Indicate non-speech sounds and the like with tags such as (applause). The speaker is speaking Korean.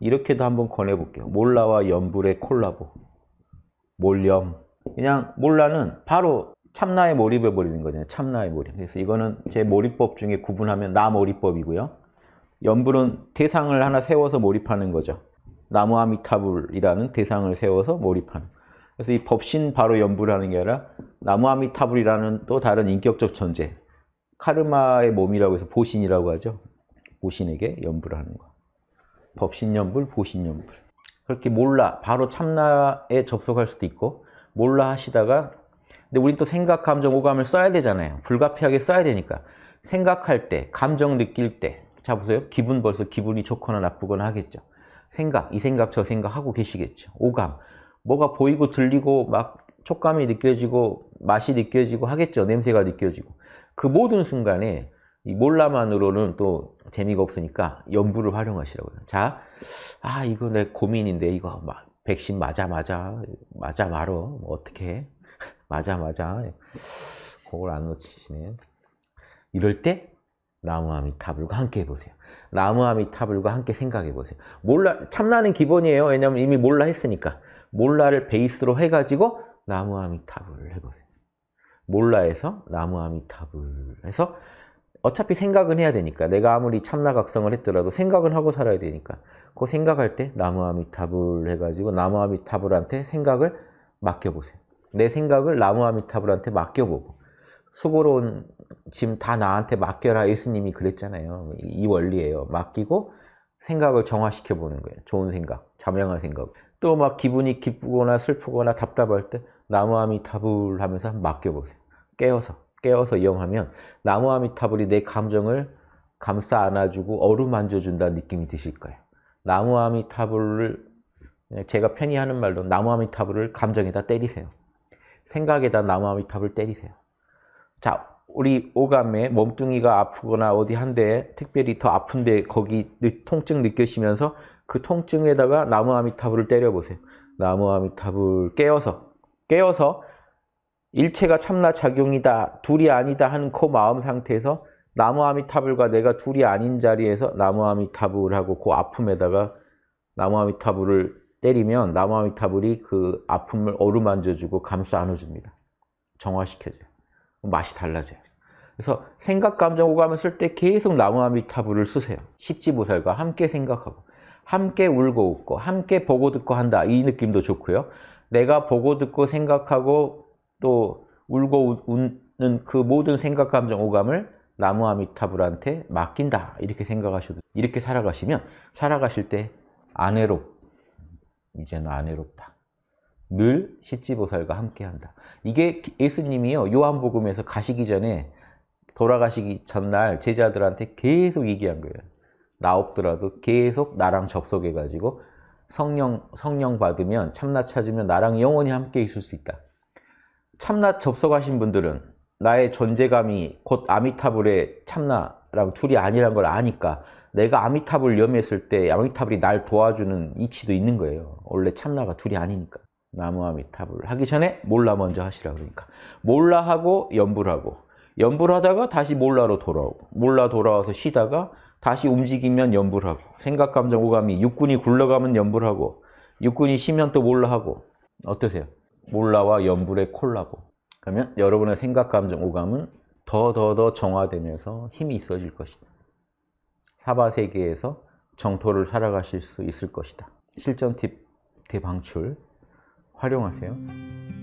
이렇게도 한번 권해볼게요. 몰라와 연불의 콜라보. 몰염. 그냥 몰라는 바로 참나에 몰입해 버리는 거잖아요. 참나에 몰입. 그래서 이거는 제 몰입법 중에 구분하면 나 몰입법이고요. 연불은 대상을 하나 세워서 몰입하는 거죠. 나무아미타불이라는 대상을 세워서 몰입하는. 그래서 이 법신 바로 연불하는 게 아니라 나무아미타불이라는 또 다른 인격적 존재, 카르마의 몸이라고 해서 보신이라고 하죠. 보신에게 연불하는 거. 법신연불, 보신연불 그렇게 몰라 바로 참나에 접속할 수도 있고 몰라 하시다가 근데 우린 또 생각, 감정, 오감을 써야 되잖아요 불가피하게 써야 되니까 생각할 때, 감정 느낄 때 자보세요 기분 벌써 기분이 좋거나 나쁘거나 하겠죠 생각, 이 생각, 저 생각 하고 계시겠죠 오감, 뭐가 보이고 들리고 막 촉감이 느껴지고 맛이 느껴지고 하겠죠 냄새가 느껴지고 그 모든 순간에 이 몰라만으로는 또 재미가 없으니까 연부를 활용하시라고요. 자, 아 이거 내 고민인데 이거 막 백신 맞아 맞아 맞아 말어 뭐 어떻게 (laughs) 맞아 맞아 그걸 안 놓치시네. 이럴 때나무아미타불과 함께 해보세요. 나무아미타불과 함께 생각해보세요. 몰라 참나는 기본이에요. 왜냐하면 이미 몰라 했으니까 몰라를 베이스로 해가지고 나무아미타불을 해보세요. 몰라에서 나무아미타불 해서 어차피 생각은 해야 되니까 내가 아무리 참나각성을 했더라도 생각은 하고 살아야 되니까 그 생각할 때 나무아미타불 해가지고 나무아미타불한테 생각을 맡겨보세요 내 생각을 나무아미타불한테 맡겨보고 수고로운 짐 다 나한테 맡겨라 예수님이 그랬잖아요 이 원리예요 맡기고 생각을 정화시켜 보는 거예요 좋은 생각, 자명한 생각 또 막 기분이 기쁘거나 슬프거나 답답할 때 나무아미타불 하면서 맡겨보세요 깨워서 깨어서 이용하면 나무아미타불이 내 감정을 감싸 안아주고 어루만져 준다는 느낌이 드실 거예요. 나무아미타불을 제가 편히 하는 말로 나무아미타불을 감정에다 때리세요. 생각에다 나무아미타불 때리세요. 자, 우리 오감에 몸뚱이가 아프거나 어디 한데 특별히 더 아픈데 거기 통증 느끼시면서 그 통증에다가 나무아미타불을 때려보세요. 나무아미타불 깨어서 깨어서 일체가 참나 작용이다, 둘이 아니다 하는 그 마음 상태에서 나무아미타불과 내가 둘이 아닌 자리에서 나무아미타불하고 그 아픔에다가 나무아미타불을 때리면 나무아미타불이 그 아픔을 어루만져주고 감싸 안아줍니다. 정화시켜줘요. 맛이 달라져요. 그래서 생각, 감정, 오감을 쓸 때 계속 나무아미타불을 쓰세요. 십지보살과 함께 생각하고 함께 울고 웃고 함께 보고 듣고 한다 이 느낌도 좋고요. 내가 보고 듣고 생각하고 또 울고 웃는 그 모든 생각, 감정, 오감을 나무아미타불한테 맡긴다 이렇게 생각하셔도 이렇게 살아가시면 살아가실 때 아내로 이제는 아내롭다 늘 십지보살과 함께한다 이게 예수님이요 요한복음에서 가시기 전에 돌아가시기 전날 제자들한테 계속 얘기한 거예요 나 없더라도 계속 나랑 접속해 가지고 성령 성령 받으면 참나 찾으면 나랑 영원히 함께 있을 수 있다 참나 접속하신 분들은 나의 존재감이 곧 아미타불의 참나라고 둘이 아니란 걸 아니까 내가 아미타불 염했을 때 아미타불이 날 도와주는 이치도 있는 거예요. 원래 참나가 둘이 아니니까. 나무 아미타불 하기 전에 몰라 먼저 하시라 그러니까. 몰라 하고 염불 하고 염불 하다가 다시 몰라로 돌아오고 몰라 돌아와서 쉬다가 다시 움직이면 염불하고 생각, 감정, 오감이 육군이 굴러가면 염불하고 육군이 쉬면 또 몰라 하고 어떠세요? 몰라와 연불의 콜라보 그러면 여러분의 생각, 감정, 오감은 더더 더 정화되면서 힘이 있어질 것이다. 사바세계에서 정토를 살아가실 수 있을 것이다. 실전 팁 대방출 활용하세요.